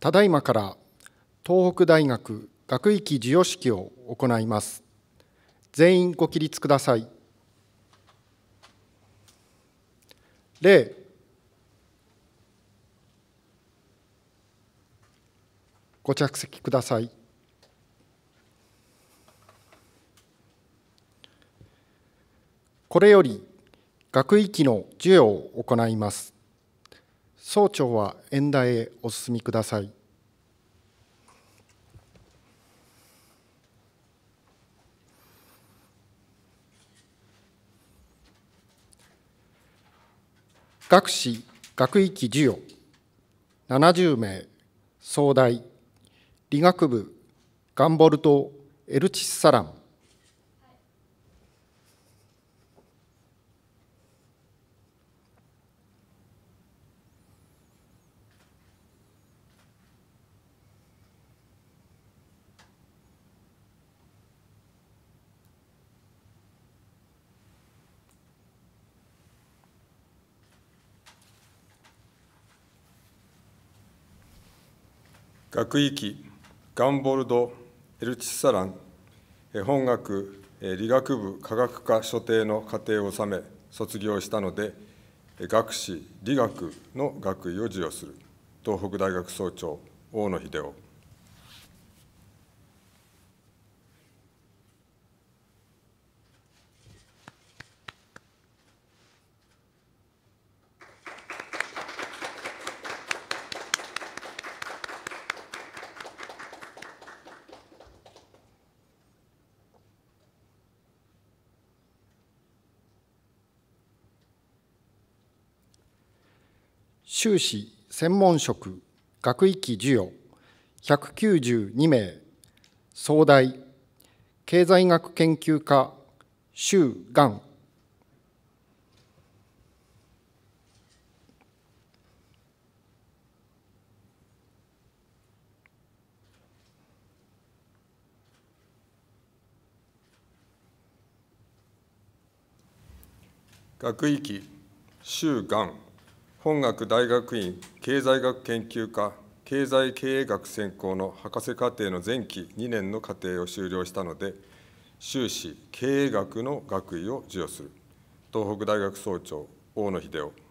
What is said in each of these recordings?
ただいまから東北大学学域授与式を行います。全員ご起立ください。例ご着席ください。これより学域の授与を行います。総長は演題へお進みください。学士、学域授与、70名、総大、理学部、ガンボルト・エルチス・サラン、学域ガンボルド・エルチッサラン本学理学部科学科所定の課程を収め卒業したので学士理学の学位を授与する東北大学総長大野秀夫修士専門職学域授与192名総大経済学研究科周元学域周元本学大学院経済学研究科経済経営学専攻の博士課程の前期2年の課程を修了したので、修士経営学の学位を授与する。東北大学総長大野秀夫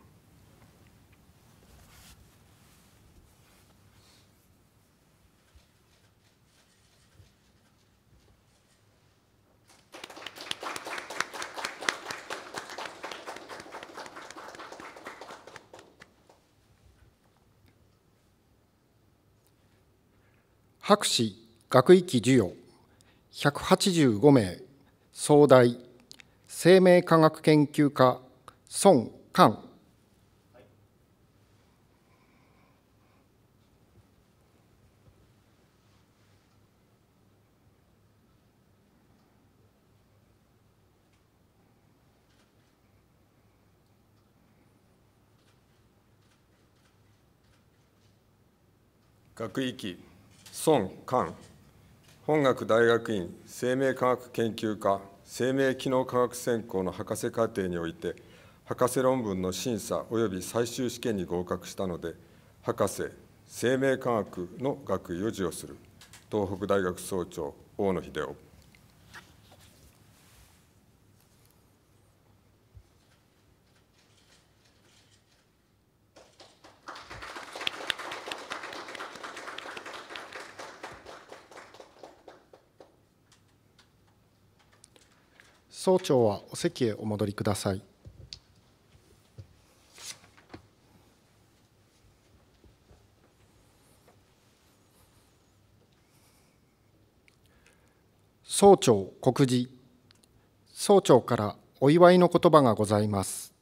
博士学域授与185名総大生命科学研究家孫寛学域孫寛本学大学院生命科学研究科生命機能科学専攻の博士課程において博士論文の審査及び最終試験に合格したので博士生命科学の学位を授与する東北大学総長大野秀夫総長はお席へお戻りください。総長告示総長からお祝いの言葉がございます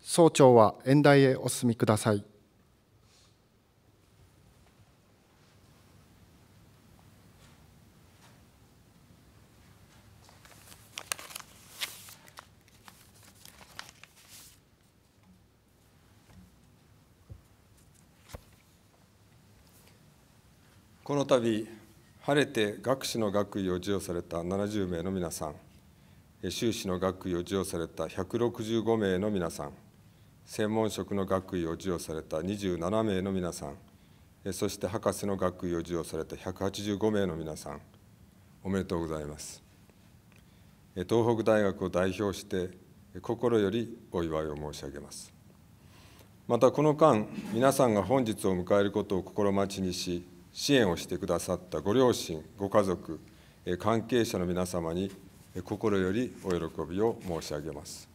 総長は演台へお進みくださいこの度晴れて学士の学位を授与された70名の皆さん修士の学位を授与された165名の皆さん専門職の学位を授与された27名の皆さんそして博士の学位を授与された185名の皆さんおめでとうございます東北大学を代表して心よりお祝いを申し上げますまたこの間皆さんが本日を迎えることを心待ちにし支援をしてくださったご両親、ご家族、関係者の皆様に心よりお喜びを申し上げます。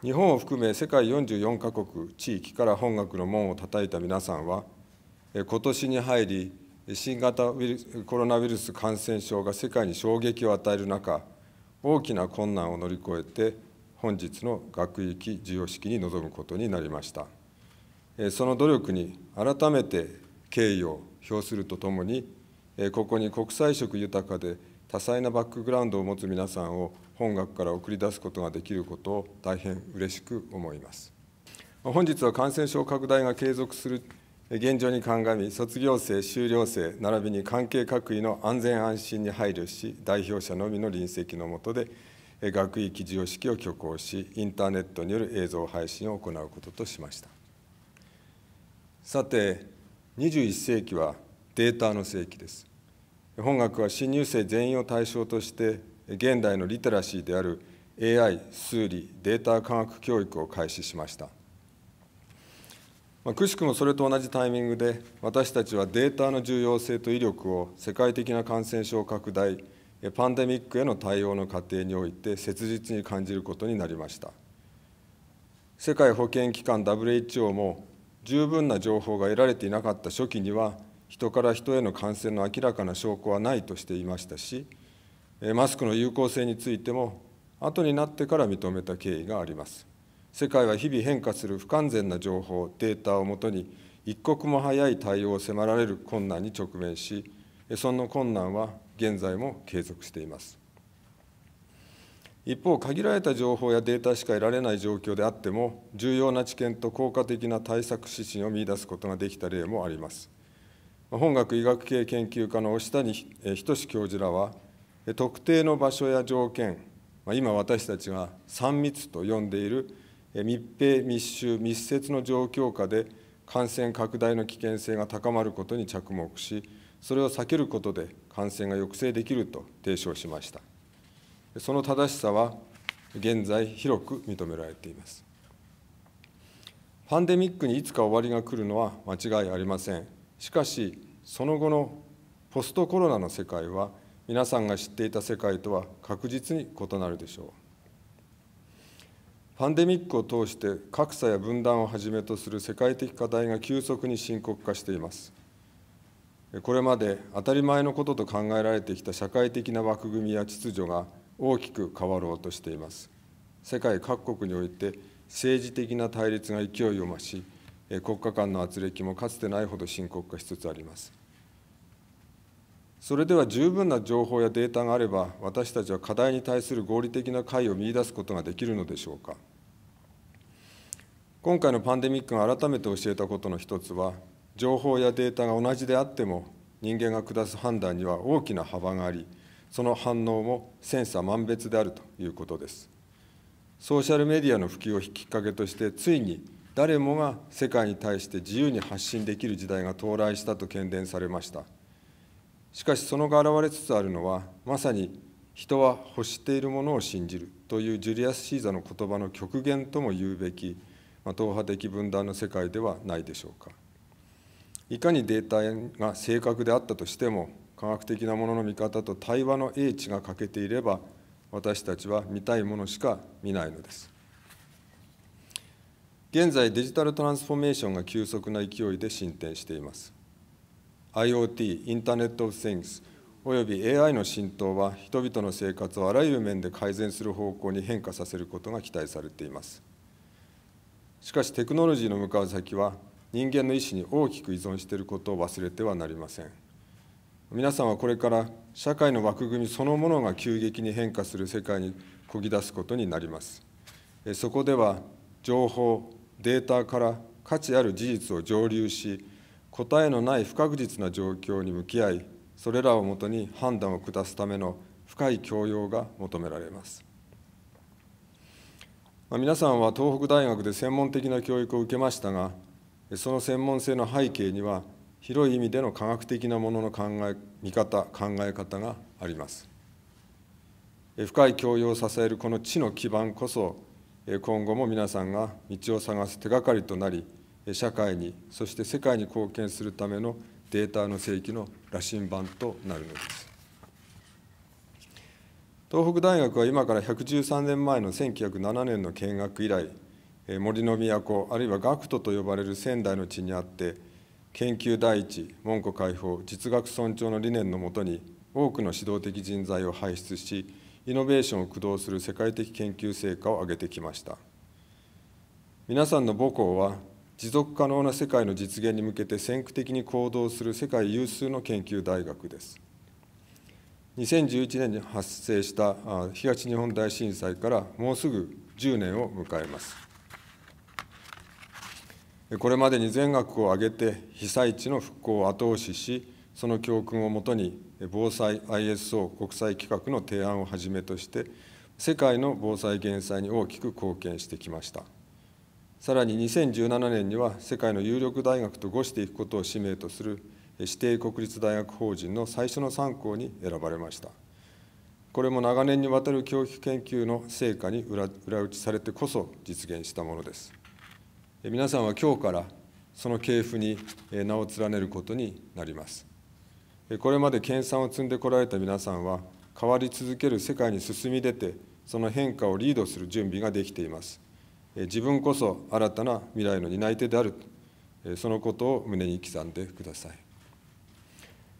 日本を含め世界44カ国、地域から本学の門を叩いた皆さんは、今年に入り、新型ウイルスコロナウイルス感染症が世界に衝撃を与える中、大きな困難を乗り越えて、本日の学域授与式に臨むことになりました。その努力に改めて敬意を表するとともに、ここに国際色豊かで多彩なバックグラウンドを持つ皆さんを本学から送り出すことができることを大変嬉しく思います。本日は感染症拡大が継続する現状に鑑み、卒業生、修了生、並びに関係各位の安全安心に配慮し、代表者のみの臨席の下で、学位記事様式を挙行し、インターネットによる映像配信を行うこととしました。さて、21世紀はデータの世紀です本学は新入生全員を対象として現代のリテラシーである AI 数理データ科学教育を開始しましたまくしくもそれと同じタイミングで私たちはデータの重要性と威力を世界的な感染症拡大パンデミックへの対応の過程において切実に感じることになりました世界保健機関 WHO も十分な情報が得られていなかった初期には人から人への感染の明らかな証拠はないとしていましたしマスクの有効性についても後になってから認めた経緯があります世界は日々変化する不完全な情報データをもとに一刻も早い対応を迫られる困難に直面しその困難は現在も継続しています一方、限られた情報やデータしか得られない状況であっても、重要な知見と効果的な対策指針を見いだすことができた例もあります。本学医学系研究家の押谷仁教授らは、特定の場所や条件、今私たちが3密と呼んでいる密閉、密集、密接の状況下で感染拡大の危険性が高まることに着目し、それを避けることで感染が抑制できると提唱しました。その正しさは現在広く認められています。パンデミックにいつか終わりが来るのは間違いありません。しかし、その後のポストコロナの世界は、皆さんが知っていた世界とは確実に異なるでしょう。パンデミックを通して格差や分断をはじめとする世界的課題が急速に深刻化しています。これまで当たり前のことと考えられてきた社会的な枠組みや秩序が大きく変わろうとしています世界各国において政治的な対立が勢いを増し国家間の圧力もかつてないほど深刻化しつつありますそれでは十分な情報やデータがあれば私たちは課題に対する合理的な解を見出すことができるのでしょうか今回のパンデミックが改めて教えたことの一つは情報やデータが同じであっても人間が下す判断には大きな幅がありその反応も千差万別であるということですソーシャルメディアの普及をきっかけとしてついに誰もが世界に対して自由に発信できる時代が到来したと喧伝されましたしかしそのが現れつつあるのはまさに人は欲しているものを信じるというジュリアス・シーザの言葉の極限とも言うべき、まあ、党派的分断の世界ではないでしょうかいかにデータが正確であったとしても科学的なものの見方と対話の英知が欠けていれば私たちは見たいものしか見ないのです現在デジタルトランスフォーメーションが急速な勢いで進展しています IoT インターネット・オブ・シンスおよび AI の浸透は人々の生活をあらゆる面で改善する方向に変化させることが期待されていますしかしテクノロジーの向かう先は人間の意思に大きく依存していることを忘れてはなりません皆さんはこれから社会の枠組みそのものが急激に変化する世界にこぎ出すことになります。そこでは情報、データから価値ある事実を上流し、答えのない不確実な状況に向き合い、それらをもとに判断を下すための深い教養が求められます。まあ、皆さんは東北大学で専門的な教育を受けましたが、その専門性の背景には、広い意味での科学的なものの考え見方考え方があります深い教養を支えるこの地の基盤こそ今後も皆さんが道を探す手がかりとなり社会にそして世界に貢献するためのデータの正規の羅針盤となるのです東北大学は今から113年前の1907年の見学以来森の都あるいは学徒と呼ばれる仙台の地にあって研究第一門戸開放実学尊重の理念のもとに多くの指導的人材を輩出しイノベーションを駆動する世界的研究成果を上げてきました皆さんの母校は持続可能な世界の実現に向けて先駆的に行動する世界有数の研究大学です2011年に発生した東日本大震災からもうすぐ10年を迎えますこれまでに全額を挙げて被災地の復興を後押しし、その教訓をもとに、防災 ISO 国際規格の提案をはじめとして、世界の防災・減災に大きく貢献してきました。さらに2017年には、世界の有力大学とごしていくことを使命とする指定国立大学法人の最初の参考に選ばれました。これも長年にわたる教育研究の成果に裏打ちされてこそ実現したものです。皆さんは今日からその系譜に名を連ねることになります。これまで研鑽を積んでこられた皆さんは、変わり続ける世界に進み出て、その変化をリードする準備ができています。自分こそ新たな未来の担い手である、そのことを胸に刻んでくださ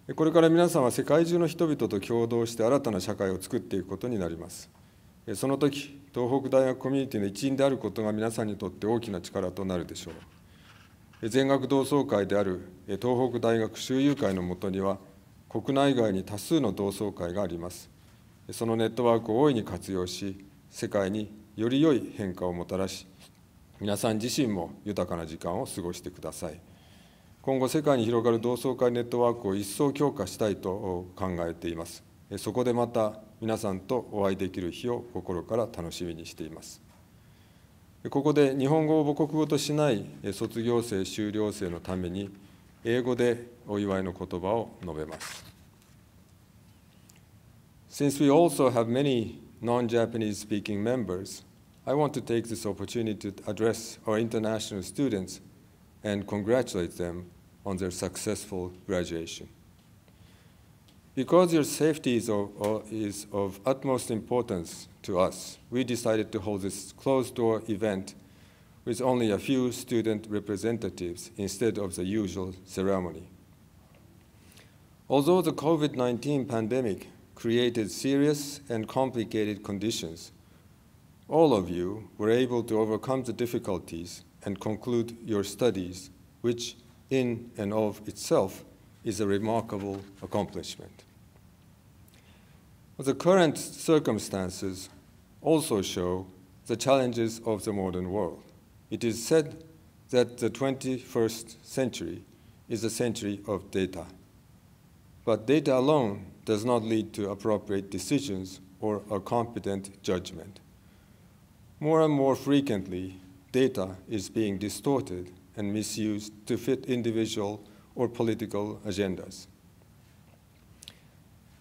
い。これから皆さんは世界中の人々と共同して新たな社会を作っていくことになります。その時東北大学コミュニティの一員であることが皆さんにとって大きな力となるでしょう全学同窓会である東北大学周遊会のもとには国内外に多数の同窓会がありますそのネットワークを大いに活用し世界により良い変化をもたらし皆さん自身も豊かな時間を過ごしてください今後世界に広がる同窓会ネットワークを一層強化したいと考えていますそこでまた皆さんとお会いできる日を心から楽しみにしています。ここで日本語を母国語としない卒業生、修了生のために、英語でお祝いの言葉を述べます。Since we also have many non-Japanese speaking members, I want to take this opportunity to address our international students and congratulate them on their successful graduation. Because your safety is of, uh, is of utmost importance to us, we decided to hold this closed-door event with only a few student representatives instead of the usual ceremony. Although the COVID-19 pandemic created serious and complicated conditions, all of you were able to overcome the difficulties and conclude your studies, which in and of itself is a remarkable accomplishment. Well, the current circumstances also show the challenges of the modern world. It is said that the 21st century is a century of data. But data alone does not lead to appropriate decisions or a competent judgment. More and more frequently, data is being distorted and misused to fit individual or political agendas.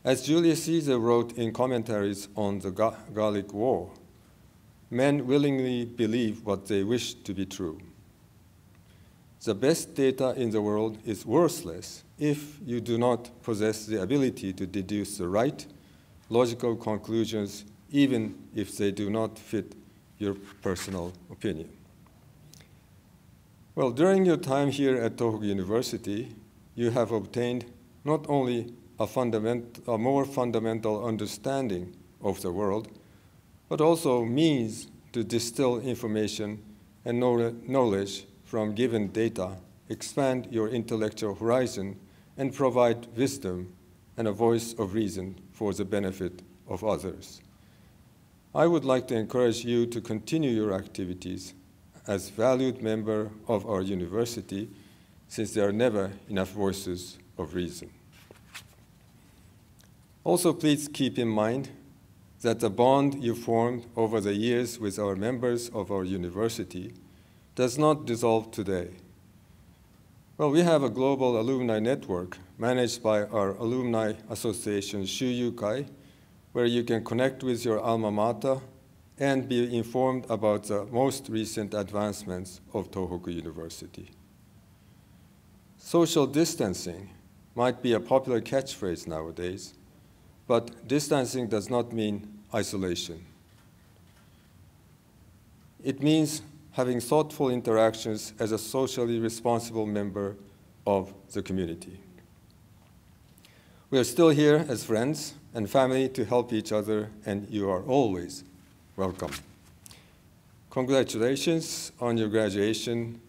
As Julius Caesar wrote in commentaries on the Gallic War, men willingly believe what they wish to be true. The best data in the world is worthless if you do not possess the ability to deduce the right logical conclusions, even if they do not fit your personal opinion. Well, during your time here at Tohoku University, you have obtained not only a, fundament, a more fundamental understanding of the world, but also means to distill information and knowledge from given data, expand your intellectual horizon, and provide wisdom and a voice of reason for the benefit of others. I would like to encourage you to continue your activities as valued member of our university since there are never enough voices of reason. Also, please keep in mind that the bond you formed over the years with our members of our university does not dissolve today. Well, we have a global alumni network managed by our alumni association, Shuyukai, where you can connect with your alma mater and be informed about the most recent advancements of Tohoku University. Social distancing might be a popular catchphrase nowadays, but distancing does not mean isolation. It means having thoughtful interactions as a socially responsible member of the community. We are still here as friends and family to help each other, and you are always welcome. Congratulations on your graduation.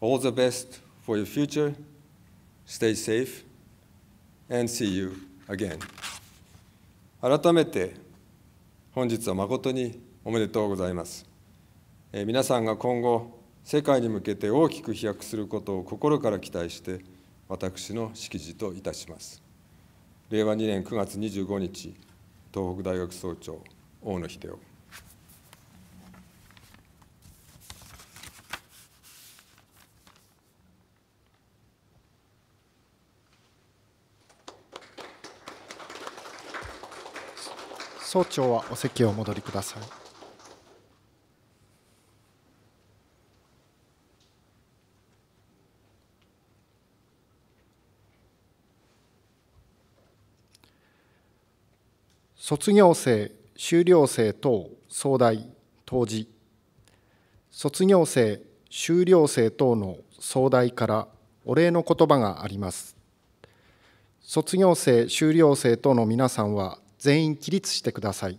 All the best for your future. Stay safe, and see you again. 改めて本日は誠におめでとうございます。え皆さんが今後、世界に向けて大きく飛躍することを心から期待して、私の式辞といたします。令和2年9月25日、東北大学総長、大野秀夫。総長はお席をお戻りください卒業生修了生等総代当時卒業生修了生等の総代からお礼の言葉があります卒業生修了生等の皆さんは全員起立してください。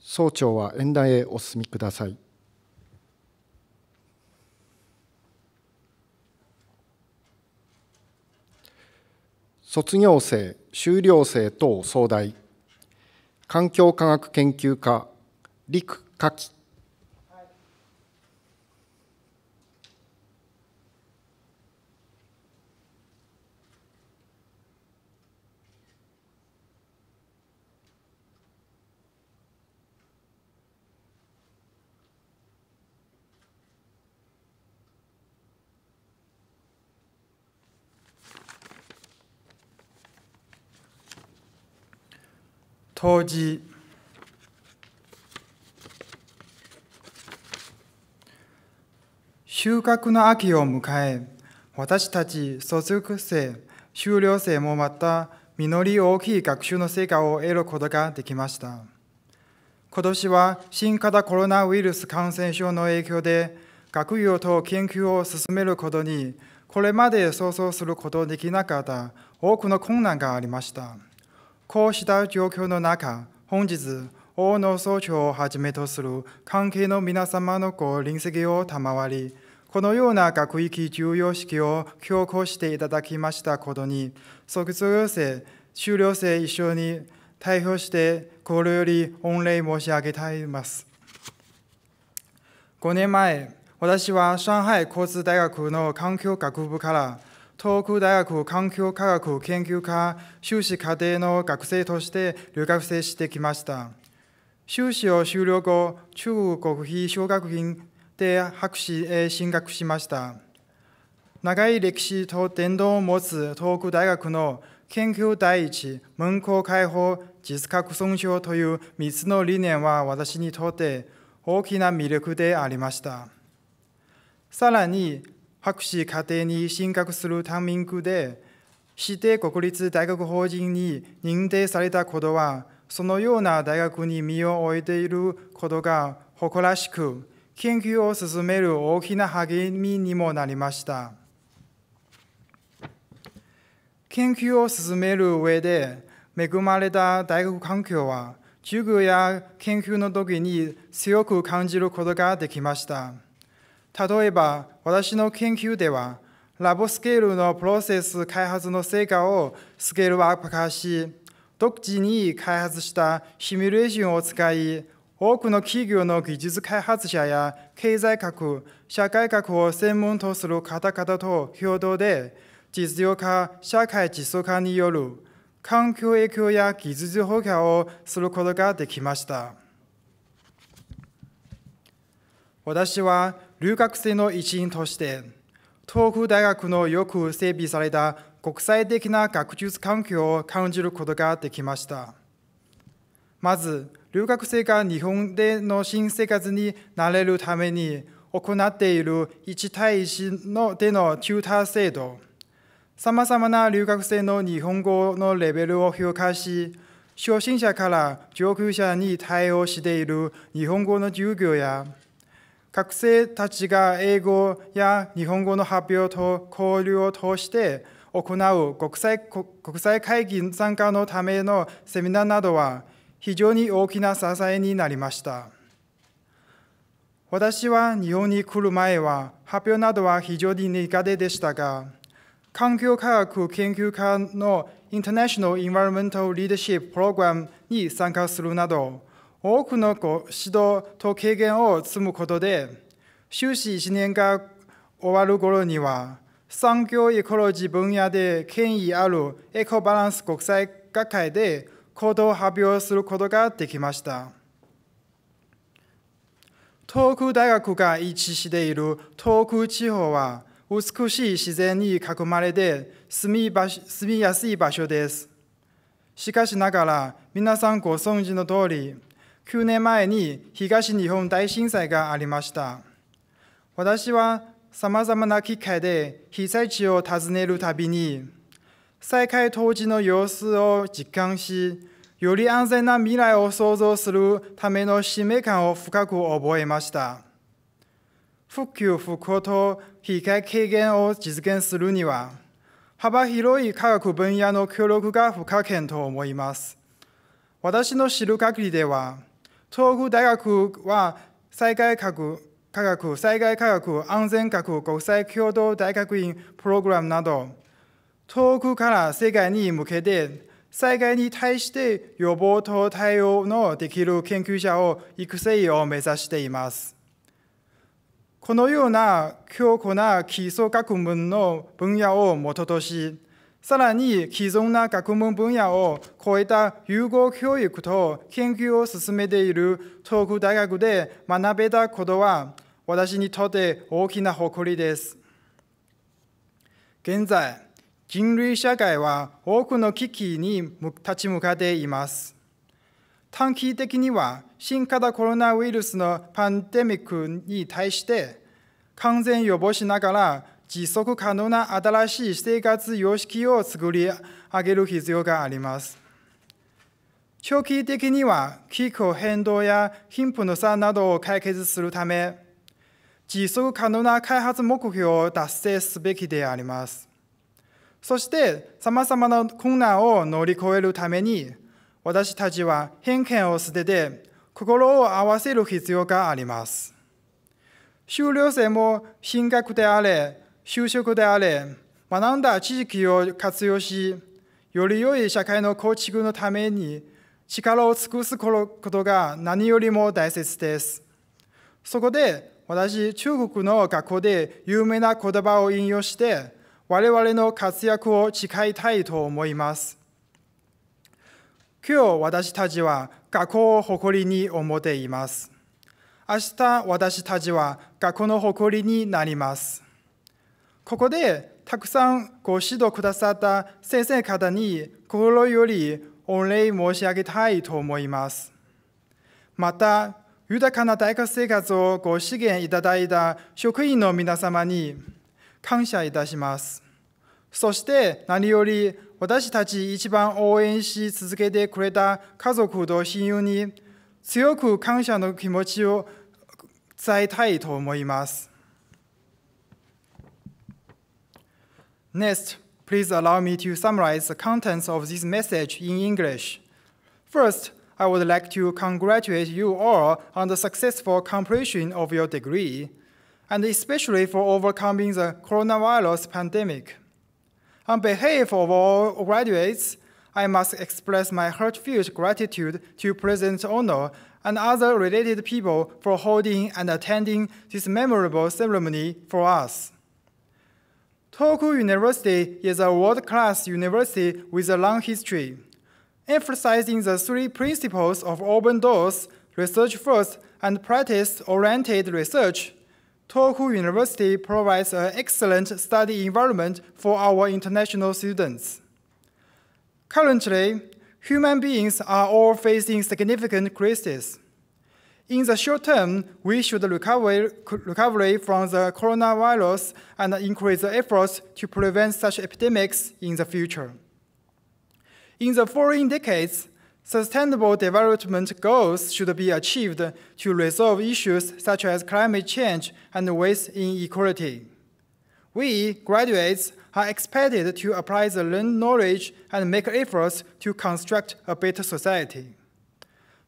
総長は演台へお進みください。卒業生、修了生等総代、環境科学研究科、陸夏季当時収穫の秋を迎え私たち卒業生修了生もまた実り大きい学習の成果を得ることができました今年は新型コロナウイルス感染症の影響で学業と研究を進めることにこれまで想像することできなかった多くの困難がありました。こうした状況の中、本日、大野総長をはじめとする関係の皆様のご臨席を賜り、このような学域重要式を強行していただきましたことに、卒業生、修了生一緒に代表して心より御礼申し上げたいます。5年前、私は上海交通大学の環境学部から東北大学環境科学研究科修士課程の学生として留学生してきました。修士を修了後、中国費奨学金で博士へ進学しました。長い歴史と伝統を持つ東北大学の研究第一、文庫解放、実核尊重という3つの理念は私にとって大きな魅力でありました。さらに、博士課程に進学するタイミングで、指定国立大学法人に認定されたことは、そのような大学に身を置いていることが誇らしく、研究を進める大きな励みにもなりました。研究を進める上で、恵まれた大学環境は、授業や研究の時に強く感じることができました。例えば、私の研究では、ラボスケールのプロセス開発の成果をスケールアップ化し、独自に開発したシミュレーションを使い、多くの企業の技術開発者や経済学、社会学を専門とする方々と共同で、実用化、社会実装化による環境影響や技術補強をすることができました。私は留学生の一員として、東北大学のよく整備された国際的な学術環境を感じることができました。まず、留学生が日本での新生活に慣れるために行っている1対1のでのチューター制度、さまざまな留学生の日本語のレベルを評価し、初心者から上級者に対応している日本語の授業や、学生たちが英語や日本語の発表と交流を通して行う国際国際会議参加のためのセミナーなどは非常に大きな支えになりました。私は日本に来る前は発表などは非常に苦手でしたが、環境科学研究家のインターナショナル・ n ン a l l メ a d e リーダーシップ・プログラムに参加するなど、多くの指導と経験を積むことで、修士1年が終わる頃には、産業エコロジー分野で権威あるエコバランス国際学会で行動を発表することができました。東北大学が位置している東北地方は美しい自然に囲まれて住み住みやすい場所です。しかしながら皆さんご存知の通り9年前に東日本大震災がありました。私はさまざまな機会で被災地を訪ねるたびに、再開当時の様子を実感し、より安全な未来を創造するための使命感を深く覚えました。復旧復興と被害軽減を実現するには、幅広い科学分野の協力が不可欠と思います。私の知る限りでは、東北大学は災害科学、災害科学安全学国際共同大学院プログラムなど、遠くから世界に向けて災害に対して予防と対応のできる研究者を育成を目指しています。このような強固な基礎学問の分野を元とし、さらに既存な学問分野を超えた融合教育と研究を進めている東北大学で学べたことは私にとって大きな誇りです。現在、人類社会は多くの危機に立ち向かっています。短期的には新型コロナウイルスのパンデミックに対して感染予防しながら持続可能な新しい生活様式を作り上げる必要があります。長期的には気候変動や貧富の差などを解決するため、持続可能な開発目標を達成すべきであります。そして、さまざまな困難を乗り越えるために、私たちは偏見を捨てて、心を合わせる必要があります。修了生も進学であれ、就職であれ、学んだ知識を活用し、より良い社会の構築のために力を尽くすことが何よりも大切です。そこで私、中国の学校で有名な言葉を引用して、我々の活躍を誓いたいと思います。今日私たちは学校を誇りに思っています。明日私たちは学校の誇りになります。ここでたくさんご指導くださった先生方に心より御礼申し上げたいと思います。また、豊かな大学生活をご支援いただいた職員の皆様に感謝いたします。そして何より私たち一番応援し続けてくれた家族と親友に強く感謝の気持ちを伝えたいと思います。Next, please allow me to summarize the contents of this message in English. First, I would like to congratulate you all on the successful completion of your degree, and especially for overcoming the coronavirus pandemic. On behalf of all graduates, I must express my heartfelt gratitude to President Ono and other related people for holding and attending this memorable ceremony for us. Tohoku University is a world-class university with a long history. Emphasizing the three principles of open doors, research first, and practice-oriented research, Tohoku University provides an excellent study environment for our international students. Currently, human beings are all facing significant crises. In the short term, we should recover, recovery from the coronavirus and increase the efforts to prevent such epidemics in the future. In the following decades, sustainable development goals should be achieved to resolve issues such as climate change and waste inequality. We, graduates, are expected to apply the learned knowledge and make efforts to construct a better society.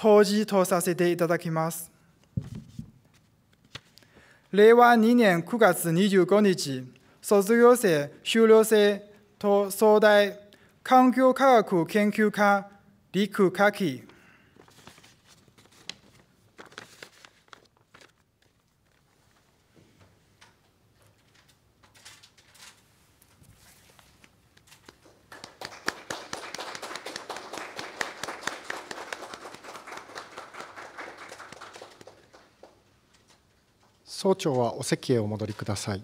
当時とさせていただきます。令和2年9月25日、卒業生、修了生と総大環境科学研究科、陸科技。総長はお席へお戻りください。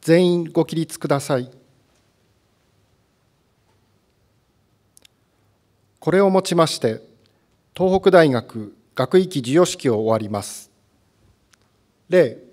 全員ご起立ください。これをもちまして、東北大学学域授与式を終わります。例